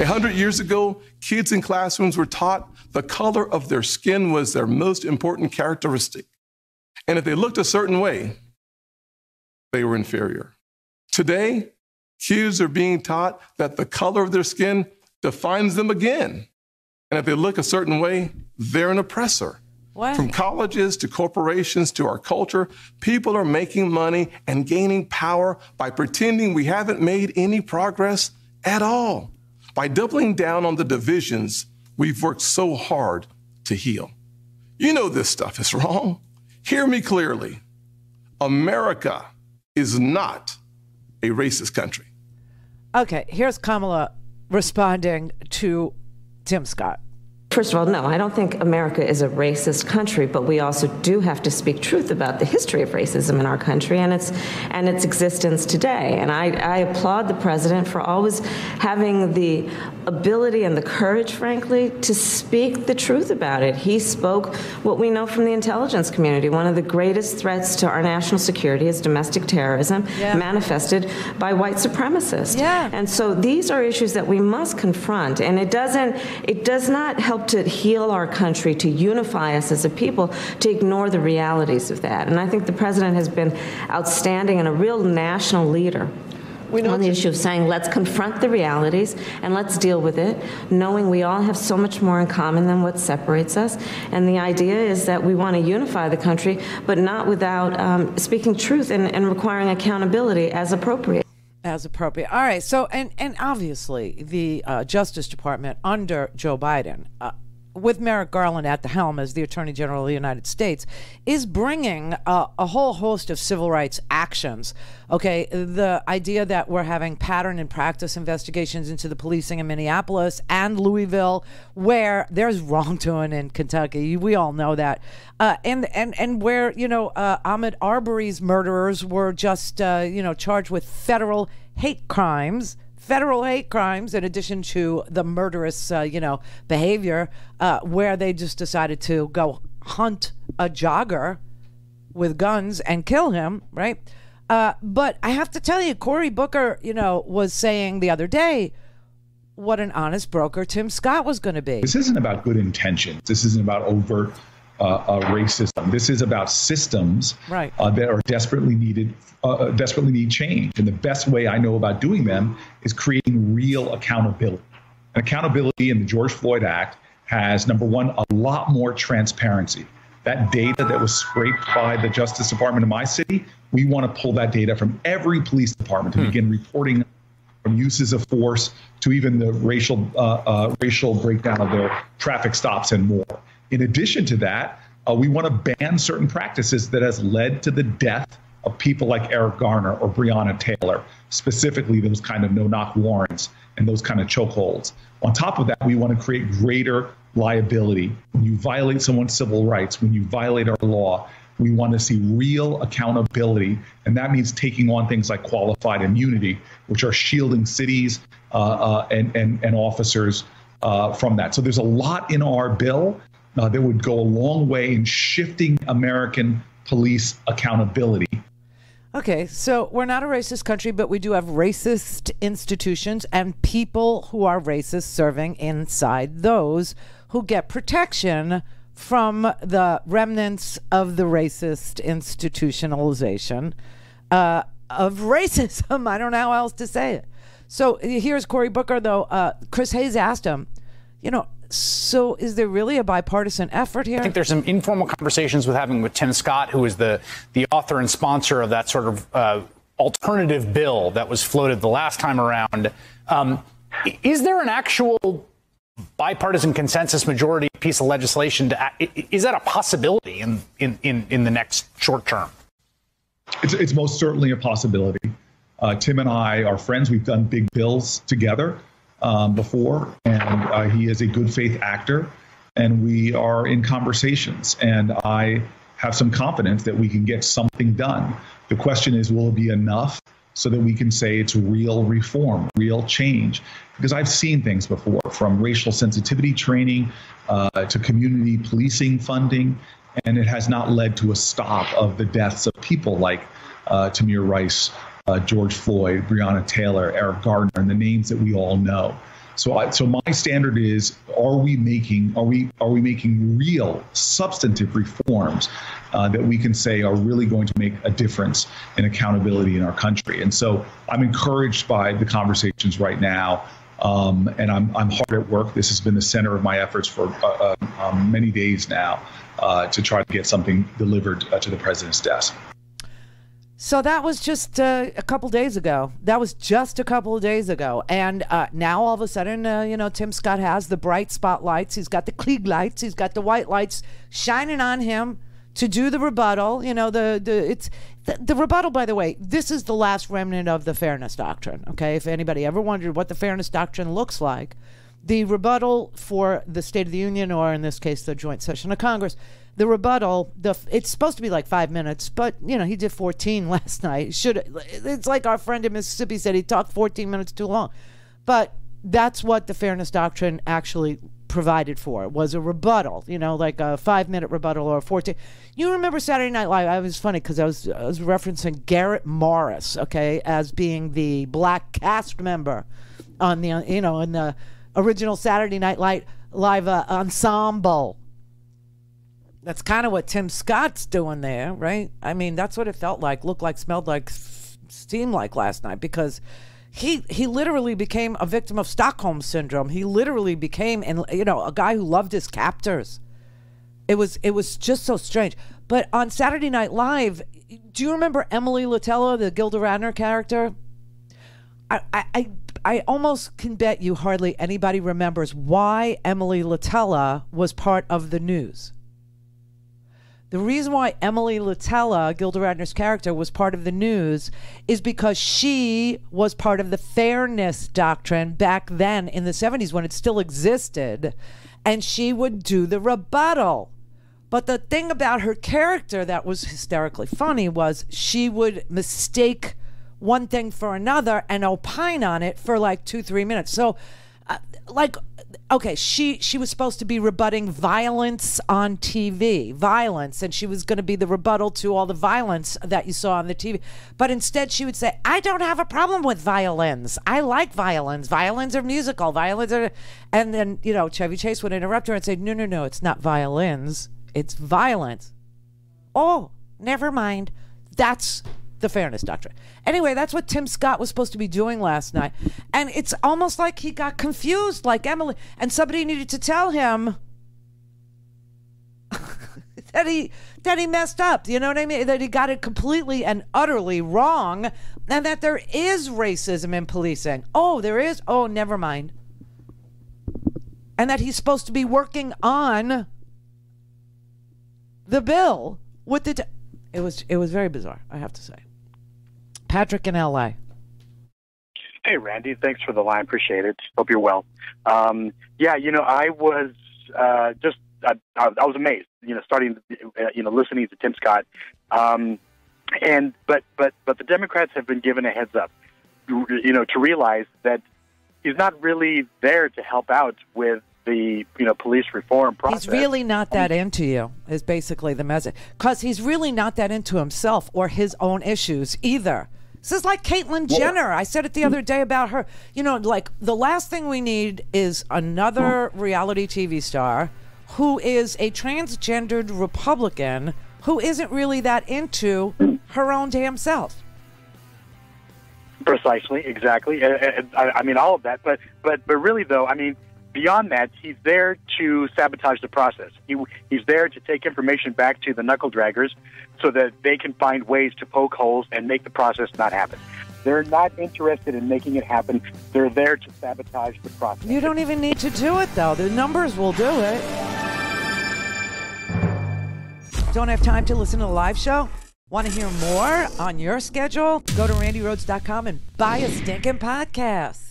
A hundred years ago, kids in classrooms were taught the color of their skin was their most important characteristic. And if they looked a certain way, they were inferior. Today, kids are being taught that the color of their skin defines them again. And if they look a certain way, they're an oppressor. What? From colleges to corporations to our culture, people are making money and gaining power by pretending we haven't made any progress at all by doubling down on the divisions we've worked so hard to heal. You know this stuff is wrong. Hear me clearly. America is not a racist country. Okay, here's Kamala responding to Tim Scott. First of all, no, I don't think America is a racist country, but we also do have to speak truth about the history of racism in our country and its and its existence today. And I, I applaud the president for always having the ability and the courage, frankly, to speak the truth about it. He spoke what we know from the intelligence community. One of the greatest threats to our national security is domestic terrorism yeah. manifested by white supremacists. Yeah. And so these are issues that we must confront. And it doesn't it does not help to heal our country, to unify us as a people, to ignore the realities of that. And I think the president has been outstanding and a real national leader on the issue of saying let's confront the realities and let's deal with it, knowing we all have so much more in common than what separates us. And the idea is that we want to unify the country, but not without um, speaking truth and, and requiring accountability as appropriate as appropriate. All right. So, and and obviously, the uh, Justice Department under Joe Biden uh, with Merrick Garland at the helm as the Attorney General of the United States, is bringing uh, a whole host of civil rights actions. Okay, the idea that we're having pattern and practice investigations into the policing in Minneapolis and Louisville, where there's wrongdoing in Kentucky, we all know that, uh, and and and where you know uh, Ahmed Arbery's murderers were just uh, you know charged with federal hate crimes federal hate crimes, in addition to the murderous, uh, you know, behavior, uh, where they just decided to go hunt a jogger with guns and kill him, right? Uh, but I have to tell you, Cory Booker, you know, was saying the other day what an honest broker Tim Scott was going to be. This isn't about good intentions. This isn't about overt uh, racism. This is about systems right. Uh, that are desperately needed, uh, uh, desperately need change. And the best way I know about doing them is creating real accountability. And accountability in the George Floyd Act has number one a lot more transparency that data that was scraped by the Justice Department in my city, we want to pull that data from every police department to hmm. begin reporting from uses of force to even the racial uh, uh, racial breakdown of their traffic stops and more. In addition to that, uh, we want to ban certain practices that has led to the death of people like Eric Garner or Breonna Taylor, specifically those kind of no-knock warrants and those kind of chokeholds. On top of that, we want to create greater liability. When you violate someone's civil rights, when you violate our law, we want to see real accountability. And that means taking on things like qualified immunity, which are shielding cities uh, uh, and, and, and officers uh, from that. So there's a lot in our bill uh, that would go a long way in shifting American police accountability. Okay, so we're not a racist country, but we do have racist institutions and people who are racist serving inside those who get protection from the remnants of the racist institutionalization uh, of racism. I don't know how else to say it. So here's Cory Booker, though. Uh, Chris Hayes asked him, you know, so, is there really a bipartisan effort here? I think there's some informal conversations with having with Tim Scott, who is the the author and sponsor of that sort of uh, alternative bill that was floated the last time around. Um, is there an actual bipartisan consensus majority piece of legislation? To, is that a possibility in, in, in, in the next short term? It's, it's most certainly a possibility. Uh, Tim and I are friends. We've done big bills together um, before, and uh, he is a good faith actor, and we are in conversations, and I have some confidence that we can get something done. The question is, will it be enough so that we can say it's real reform, real change? Because I've seen things before, from racial sensitivity training uh, to community policing funding, and it has not led to a stop of the deaths of people like uh, Tamir Rice uh, George Floyd, Breonna Taylor, Eric Gardner, and the names that we all know. So, I, so my standard is: Are we making are we are we making real, substantive reforms uh, that we can say are really going to make a difference in accountability in our country? And so, I'm encouraged by the conversations right now, um, and I'm I'm hard at work. This has been the center of my efforts for uh, uh, um, many days now uh, to try to get something delivered uh, to the president's desk. So that was just uh, a couple days ago. That was just a couple of days ago. And uh, now all of a sudden, uh, you know, Tim Scott has the bright spotlights. He's got the Klieg lights. He's got the white lights shining on him to do the rebuttal. You know, the, the it's the, the rebuttal, by the way, this is the last remnant of the fairness doctrine. Okay. If anybody ever wondered what the fairness doctrine looks like, the rebuttal for the State of the Union, or in this case, the joint session of Congress, the rebuttal, the it's supposed to be like five minutes, but you know he did 14 last night. Should it's like our friend in Mississippi said he talked 14 minutes too long, but that's what the fairness doctrine actually provided for was a rebuttal you know like a five minute rebuttal or a 14 you remember saturday night live i was funny because I was, I was referencing garrett morris okay as being the black cast member on the you know in the original saturday night live, uh, ensemble that's kind of what Tim Scott's doing there, right? I mean, that's what it felt like, looked like, smelled like, seemed like last night because he he literally became a victim of Stockholm syndrome. He literally became and you know, a guy who loved his captors. It was it was just so strange. But on Saturday Night Live, do you remember Emily Litella, the Gilda Radner character? I, I, I I almost can bet you hardly anybody remembers why Emily Latella was part of the news. The reason why Emily Latella, Gilda Radner's character, was part of the news is because she was part of the fairness doctrine back then in the 70s when it still existed. And she would do the rebuttal. But the thing about her character that was hysterically funny was she would mistake one thing for another and opine on it for like two, three minutes. So, uh, like, okay she she was supposed to be rebutting violence on tv violence and she was going to be the rebuttal to all the violence that you saw on the tv but instead she would say i don't have a problem with violins i like violins violins are musical violins are and then you know chevy chase would interrupt her and say no no no it's not violins it's violence oh never mind that's the fairness doctrine. Anyway, that's what Tim Scott was supposed to be doing last night. And it's almost like he got confused, like Emily, and somebody needed to tell him that he that he messed up. You know what I mean? That he got it completely and utterly wrong, and that there is racism in policing. Oh, there is. Oh, never mind. And that he's supposed to be working on the bill with the. it was it was very bizarre. I have to say. Patrick in LA. Hey, Randy. Thanks for the line. Appreciate it. Hope you're well. Um, yeah, you know, I was uh, just, I, I, I, was amazed, you know, starting, uh, you know, listening to Tim Scott. Um, and, but, but, but the Democrats have been given a heads up, you know, to realize that he's not really there to help out with the you know police reform process. He's really not that into you. Is basically the message because he's really not that into himself or his own issues either. This is like Caitlyn Jenner. I said it the mm. other day about her. You know, like the last thing we need is another reality TV star who is a transgendered Republican who isn't really that into her own damn self. Precisely, exactly. I, I, I mean, all of that. But, but, but really, though, I mean, beyond that, he's there to sabotage the process. He, he's there to take information back to the knuckle draggers so that they can find ways to poke holes and make the process not happen. They're not interested in making it happen. They're there to sabotage the process. You don't even need to do it, though. The numbers will do it. Don't have time to listen to the live show? Want to hear more on your schedule? Go to randyroads.com and buy a stinking podcast.